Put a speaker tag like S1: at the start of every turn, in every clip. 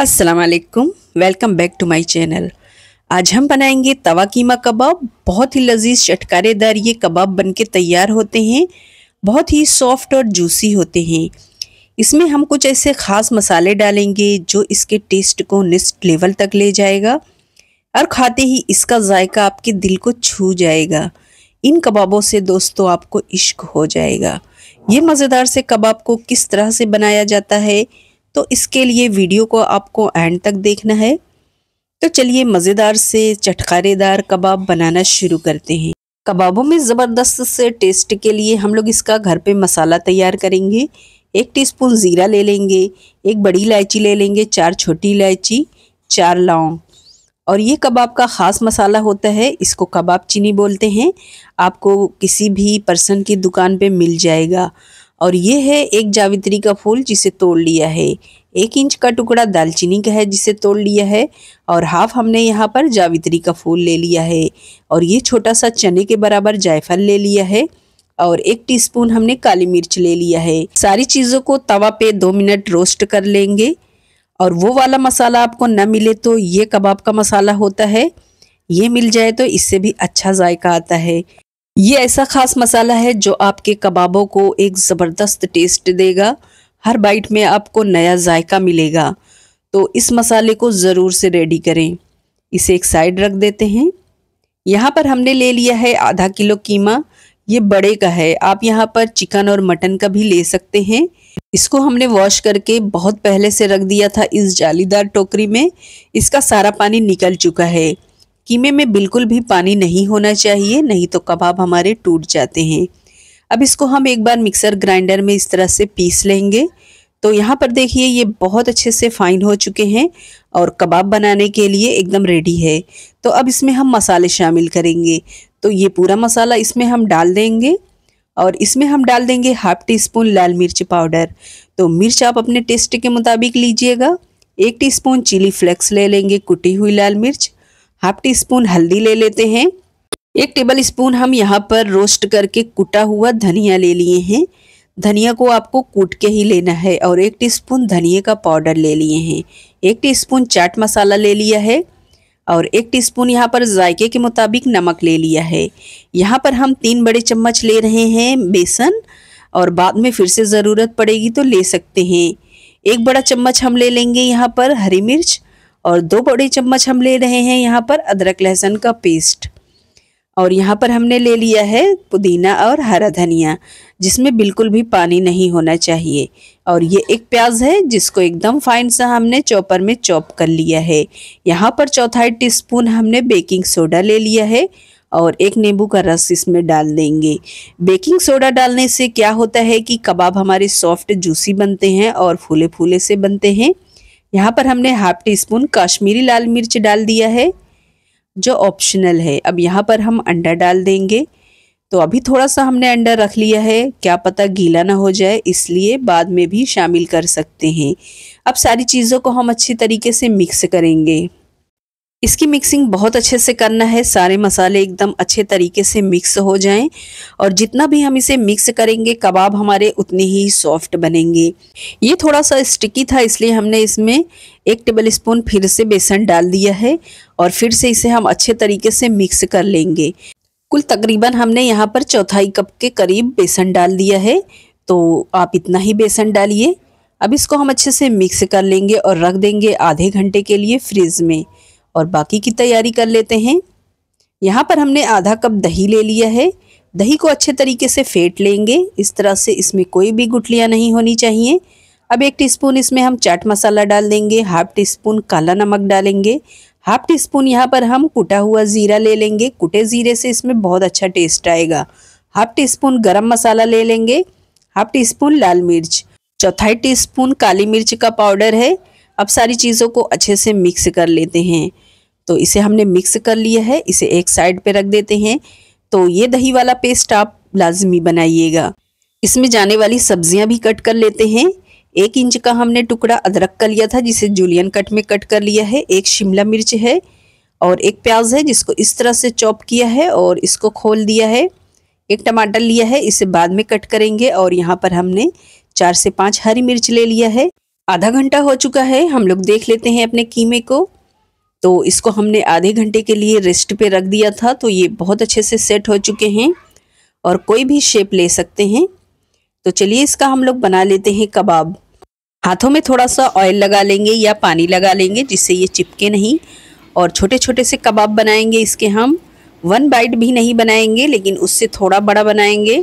S1: अस्सलाम वालेकुम welcome back to my channel आज हम बनाएंगे तवा कीमा कबाब बहुत ही लजीज चटकारेदार ये कबाब बनके तैयार होते हैं बहुत ही सॉफ्ट और जूसी होते हैं इसमें हम कुछ ऐसे ख़ास मसाले डालेंगे जो इसके टेस्ट को नेक्स्ट लेवल तक ले जाएगा और खाते ही इसका जायका आपके दिल को छू जाएगा इन कबाबों से दोस्तों आपको इश्क हो जाएगा ये मज़ेदार से कबाब को किस तरह से बनाया जाता है तो इसके लिए वीडियो को आपको एंड तक देखना है तो चलिए मज़ेदार से चटकारेदार कबाब बनाना शुरू करते हैं कबाबों में ज़बरदस्त से टेस्ट के लिए हम लोग इसका घर पे मसाला तैयार करेंगे एक टीस्पून ज़ीरा ले लेंगे एक बड़ी इलायची ले लेंगे चार छोटी इलायची चार लौंग और ये कबाब का ख़ास मसाला होता है इसको कबाब चीनी बोलते हैं आपको किसी भी पर्सन की दुकान पे मिल जाएगा और ये है एक जावित्री का फूल जिसे तोड़ लिया है एक इंच का टुकड़ा दालचीनी का है जिसे तोड़ लिया है और हाफ हमने यहाँ पर जावित्री का फूल ले लिया है और ये छोटा सा चने के बराबर जायफल ले लिया है और एक टीस्पून हमने काली मिर्च ले लिया है सारी चीज़ों को तवा पे दो मिनट रोस्ट कर लेंगे और वो वाला मसाला आपको न मिले तो ये कबाब का मसाला होता है ये मिल जाए तो इससे भी अच्छा जायका आता है ये ऐसा खास मसाला है जो आपके कबाबों को एक ज़बरदस्त टेस्ट देगा हर बाइट में आपको नया जायका मिलेगा तो इस मसाले को ज़रूर से रेडी करें इसे एक साइड रख देते हैं यहाँ पर हमने ले लिया है आधा किलो कीमा ये बड़े का है आप यहाँ पर चिकन और मटन का भी ले सकते हैं इसको हमने वॉश करके बहुत पहले से रख दिया था इस जालीदार टोकरी में इसका सारा पानी निकल चुका है कीमे में बिल्कुल भी पानी नहीं होना चाहिए नहीं तो कबाब हमारे टूट जाते हैं अब इसको हम एक बार मिक्सर ग्राइंडर में इस तरह से पीस लेंगे तो यहाँ पर देखिए ये बहुत अच्छे से फाइन हो चुके हैं और कबाब बनाने के लिए एकदम रेडी है तो अब इसमें हम मसाले शामिल करेंगे तो ये पूरा मसाला इसमें हम डाल देंगे और इसमें हम डाल देंगे हाफ टी स्पून लाल मिर्च पाउडर तो मिर्च आप अपने टेस्ट के मुताबिक लीजिएगा एक टीस्पून चिली फ्लेक्स ले लेंगे कुटी हुई लाल मिर्च हाफ टी स्पून हल्दी ले लेते हैं एक टेबल स्पून हम यहाँ पर रोस्ट करके कुटा हुआ धनिया ले लिए हैं धनिया को आपको कूट के ही लेना है और एक टीस्पून धनिया का पाउडर ले लिए हैं एक टीस्पून चाट मसाला ले लिया है और एक टीस्पून यहाँ पर जायके के मुताबिक नमक ले लिया है यहाँ पर हम तीन बड़े चम्मच ले रहे हैं बेसन और बाद में फिर से ज़रूरत पड़ेगी तो ले सकते हैं एक बड़ा चम्मच हम ले लेंगे यहाँ पर हरी मिर्च और दो बड़े चम्मच हम ले रहे हैं यहाँ पर अदरक लहसुन का पेस्ट और यहाँ पर हमने ले लिया है पुदीना और हरा धनिया जिसमें बिल्कुल भी पानी नहीं होना चाहिए और ये एक प्याज है जिसको एकदम फाइन सा हमने चॉपर में चॉप कर लिया है यहाँ पर चौथाई टीस्पून हमने बेकिंग सोडा ले लिया है और एक नींबू का रस इसमें डाल देंगे बेकिंग सोडा डालने से क्या होता है कि कबाब हमारे सॉफ्ट जूसी बनते हैं और फूले फूले से बनते हैं यहाँ पर हमने हाफ टी स्पून काश्मीरी लाल मिर्च डाल दिया है जो ऑप्शनल है अब यहाँ पर हम अंडा डाल देंगे तो अभी थोड़ा सा हमने अंडा रख लिया है क्या पता गीला ना हो जाए इसलिए बाद में भी शामिल कर सकते हैं अब सारी चीज़ों को हम अच्छी तरीके से मिक्स करेंगे इसकी मिक्सिंग बहुत अच्छे से करना है सारे मसाले एकदम अच्छे तरीके से मिक्स हो जाएं और जितना भी हम इसे मिक्स करेंगे कबाब हमारे उतने ही सॉफ्ट बनेंगे ये थोड़ा सा स्टिकी था इसलिए हमने इसमें एक टेबल स्पून फिर से बेसन डाल दिया है और फिर से इसे हम अच्छे तरीके से मिक्स कर लेंगे कुल तकरीबन हमने यहाँ पर चौथाई कप के करीब बेसन डाल दिया है तो आप इतना ही बेसन डालिए अब इसको हम अच्छे से मिक्स कर लेंगे और रख देंगे आधे घंटे के लिए फ्रिज में और बाकी की तैयारी कर लेते हैं यहाँ पर हमने आधा कप दही ले लिया है दही को अच्छे तरीके से फेंट लेंगे इस तरह से इसमें कोई भी गुटलियाँ नहीं होनी चाहिए अब एक टीस्पून इसमें हम चाट मसाला डाल देंगे हाफ टी स्पून काला नमक डालेंगे हाफ टी स्पून यहाँ पर हम कुटा हुआ ज़ीरा ले लेंगे कुटे ज़ीरे से इसमें बहुत अच्छा टेस्ट आएगा हाफ टी स्पून गर्म मसाला ले लेंगे हाफ टी स्पून लाल मिर्च चौथाई टी स्पून काली मिर्च का पाउडर है अब सारी चीज़ों को अच्छे से मिक्स कर लेते हैं तो इसे हमने मिक्स कर लिया है इसे एक साइड पे रख देते हैं तो ये दही वाला पेस्ट आप लाजमी बनाइएगा इसमें जाने वाली सब्जियां भी कट कर लेते हैं एक इंच का हमने टुकड़ा अदरक का लिया था जिसे जूलियन कट में कट कर लिया है एक शिमला मिर्च है और एक प्याज है जिसको इस तरह से चॉप किया है और इसको खोल दिया है एक टमाटर लिया है इसे बाद में कट करेंगे और यहाँ पर हमने चार से पाँच हरी मिर्च ले लिया है आधा घंटा हो चुका है हम लोग देख लेते हैं अपने कीमे को तो इसको हमने आधे घंटे के लिए रेस्ट पे रख दिया था तो ये बहुत अच्छे से सेट हो चुके हैं और कोई भी शेप ले सकते हैं तो चलिए इसका हम लोग बना लेते हैं कबाब हाथों में थोड़ा सा ऑयल लगा लेंगे या पानी लगा लेंगे जिससे ये चिपके नहीं और छोटे छोटे से कबाब बनाएंगे इसके हम वन बाइट भी नहीं बनाएंगे लेकिन उससे थोड़ा बड़ा बनाएंगे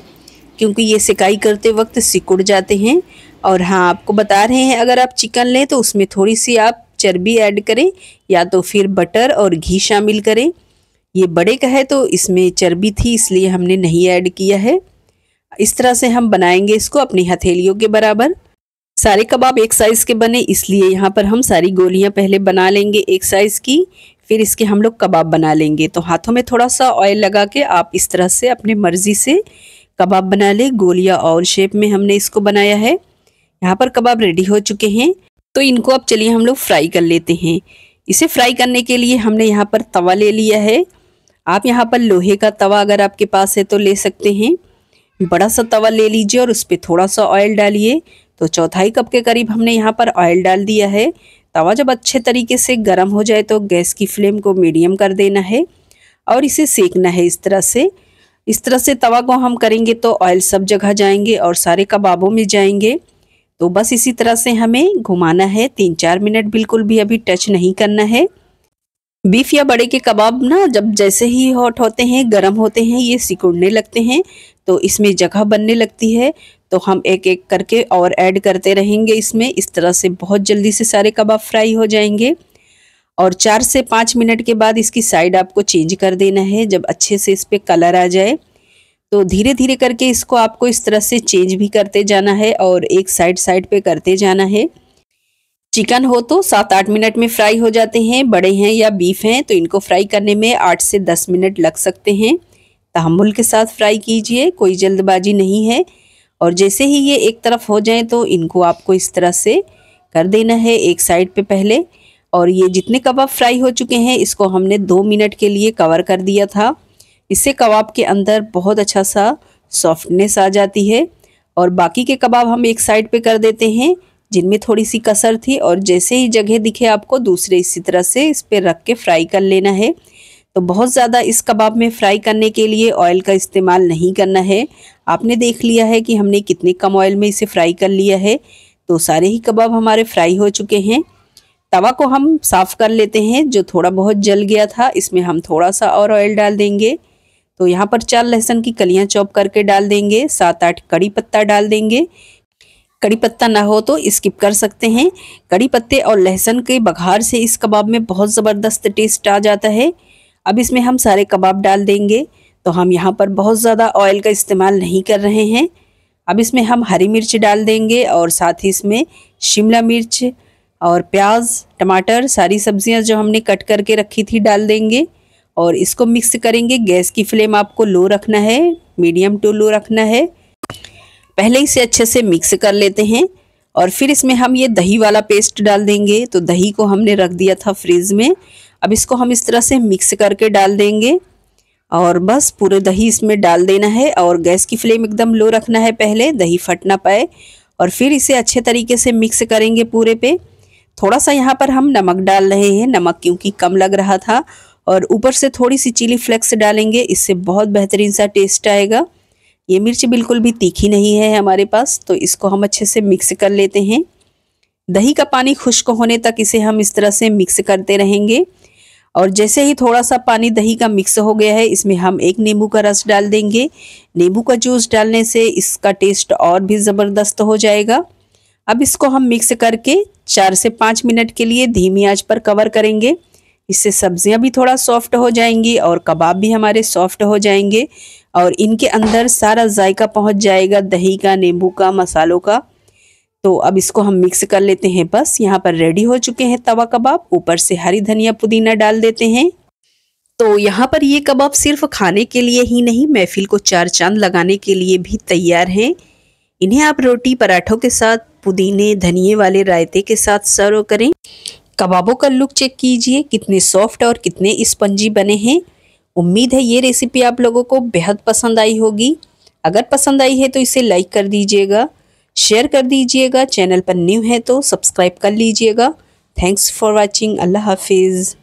S1: क्योंकि ये सिकाई करते वक्त सिकुड़ जाते हैं और हाँ आपको बता रहे हैं अगर आप चिकन लें तो उसमें थोड़ी सी आप चर्बी ऐड करें या तो फिर बटर और घी शामिल करें ये बड़े का है तो इसमें चर्बी थी इसलिए हमने नहीं ऐड किया है इस तरह से हम बनाएंगे इसको अपनी हथेलियों के बराबर सारे कबाब एक साइज़ के बने इसलिए यहाँ पर हम सारी गोलियाँ पहले बना लेंगे एक साइज़ की फिर इसके हम लोग कबाब बना लेंगे तो हाथों में थोड़ा सा ऑयल लगा के आप इस तरह से अपने मर्ज़ी से कबाब बना लें गोलियाँ और शेप में हमने इसको बनाया है यहाँ पर कबाब रेडी हो चुके हैं तो इनको अब चलिए हम लोग फ्राई कर लेते हैं इसे फ्राई करने के लिए हमने यहाँ पर तवा ले लिया है आप यहाँ पर लोहे का तवा अगर आपके पास है तो ले सकते हैं बड़ा सा तवा ले लीजिए और उस पर थोड़ा सा ऑयल डालिए तो चौथाई कप के करीब हमने यहाँ पर ऑयल डाल दिया है तवा जब अच्छे तरीके से गर्म हो जाए तो गैस की फ्लेम को मीडियम कर देना है और इसे सेकना है इस तरह से इस तरह से तवा को हम करेंगे तो ऑयल सब जगह जाएंगे और सारे कबाबों में जाएंगे तो बस इसी तरह से हमें घुमाना है तीन चार मिनट बिल्कुल भी अभी टच नहीं करना है बीफ या बड़े के कबाब ना जब जैसे ही हॉट होते हैं गर्म होते हैं ये सिकुड़ने लगते हैं तो इसमें जगह बनने लगती है तो हम एक एक करके और ऐड करते रहेंगे इसमें इस तरह से बहुत जल्दी से सारे कबाब फ्राई हो जाएंगे और चार से पाँच मिनट के बाद इसकी साइड आपको चेंज कर देना है जब अच्छे से इस पर कलर आ जाए तो धीरे धीरे करके इसको आपको इस तरह से चेंज भी करते जाना है और एक साइड साइड पे करते जाना है चिकन हो तो सात आठ मिनट में फ्राई हो जाते हैं बड़े हैं या बीफ हैं तो इनको फ्राई करने में आठ से दस मिनट लग सकते हैं तहमुल के साथ फ्राई कीजिए कोई जल्दबाजी नहीं है और जैसे ही ये एक तरफ हो जाए तो इनको आपको इस तरह से कर देना है एक साइड पे पहले और ये जितने कबाब फ्राई हो चुके हैं इसको हमने दो मिनट के लिए कवर कर दिया था इससे कबाब के अंदर बहुत अच्छा सा सॉफ्टनेस आ जाती है और बाकी के कबाब हम एक साइड पे कर देते हैं जिनमें थोड़ी सी कसर थी और जैसे ही जगह दिखे आपको दूसरे इसी तरह से इस पर रख के फ्राई कर लेना है तो बहुत ज़्यादा इस कबाब में फ्राई करने के लिए ऑयल का इस्तेमाल नहीं करना है आपने देख लिया है कि हमने कितने कम ऑयल में इसे फ्राई कर लिया है तो सारे ही कबाब हमारे फ्राई हो चुके हैं तवा को हम साफ़ कर लेते हैं जो थोड़ा बहुत जल गया था इसमें हम थोड़ा सा और ऑयल डाल देंगे तो यहाँ पर चार लहसुन की कलियाँ चॉप करके डाल देंगे सात आठ कड़ी पत्ता डाल देंगे कड़ी पत्ता ना हो तो स्किप कर सकते हैं कड़ी पत्ते और लहसुन के बघार से इस कबाब में बहुत ज़बरदस्त टेस्ट आ जाता है अब इसमें हम सारे कबाब डाल देंगे तो हम यहाँ पर बहुत ज़्यादा ऑयल का इस्तेमाल नहीं कर रहे हैं अब इसमें हम हरी मिर्च डाल देंगे और साथ ही इसमें शिमला मिर्च और प्याज टमाटर सारी सब्जियां जो हमने कट करके रखी थी डाल देंगे और इसको मिक्स करेंगे गैस की फ्लेम आपको लो रखना है मीडियम टू लो रखना है पहले इसे अच्छे से मिक्स कर लेते हैं और फिर इसमें हम ये दही वाला पेस्ट डाल देंगे तो दही को हमने रख दिया था फ्रिज में अब इसको हम इस तरह से मिक्स करके डाल देंगे और बस पूरे दही इसमें डाल देना है और गैस की फ्लेम एकदम लो रखना है पहले दही फट ना पाए और फिर इसे अच्छे तरीके से मिक्स करेंगे पूरे पे थोड़ा सा यहाँ पर हम नमक डाल रहे हैं नमक क्योंकि कम लग रहा था और ऊपर से थोड़ी सी चिली फ्लेक्स डालेंगे इससे बहुत बेहतरीन सा टेस्ट आएगा ये मिर्च बिल्कुल भी तीखी नहीं है हमारे पास तो इसको हम अच्छे से मिक्स कर लेते हैं दही का पानी खुश्क होने तक इसे हम इस तरह से मिक्स करते रहेंगे और जैसे ही थोड़ा सा पानी दही का मिक्स हो गया है इसमें हम एक नींबू का रस डाल देंगे नींबू का जूस डालने से इसका टेस्ट और भी ज़बरदस्त हो जाएगा अब इसको हम मिक्स करके चार से पाँच मिनट के लिए धीमी आंच पर कवर करेंगे इससे सब्जियां भी थोड़ा सॉफ्ट हो जाएंगी और कबाब भी हमारे सॉफ्ट हो जाएंगे और इनके अंदर सारा जायका पहुंच जाएगा दही का नींबू का मसालों का तो अब इसको हम मिक्स कर लेते हैं बस यहाँ पर रेडी हो चुके हैं तवा कबाब ऊपर से हरी धनिया पुदीना डाल देते हैं तो यहाँ पर ये कबाब सिर्फ खाने के लिए ही नहीं महफिल को चार चांद लगाने के लिए भी तैयार हैं इन्हें आप रोटी पराठों के साथ पुदीने धनिए वाले रायते के साथ सर्व करें कबाबों का लुक चेक कीजिए कितने सॉफ्ट और कितने स्पंजी बने हैं उम्मीद है ये रेसिपी आप लोगों को बेहद पसंद आई होगी अगर पसंद आई है तो इसे लाइक कर दीजिएगा शेयर कर दीजिएगा चैनल पर न्यू है तो सब्सक्राइब कर लीजिएगा थैंक्स फॉर वॉचिंग अल्लाह हाफिज़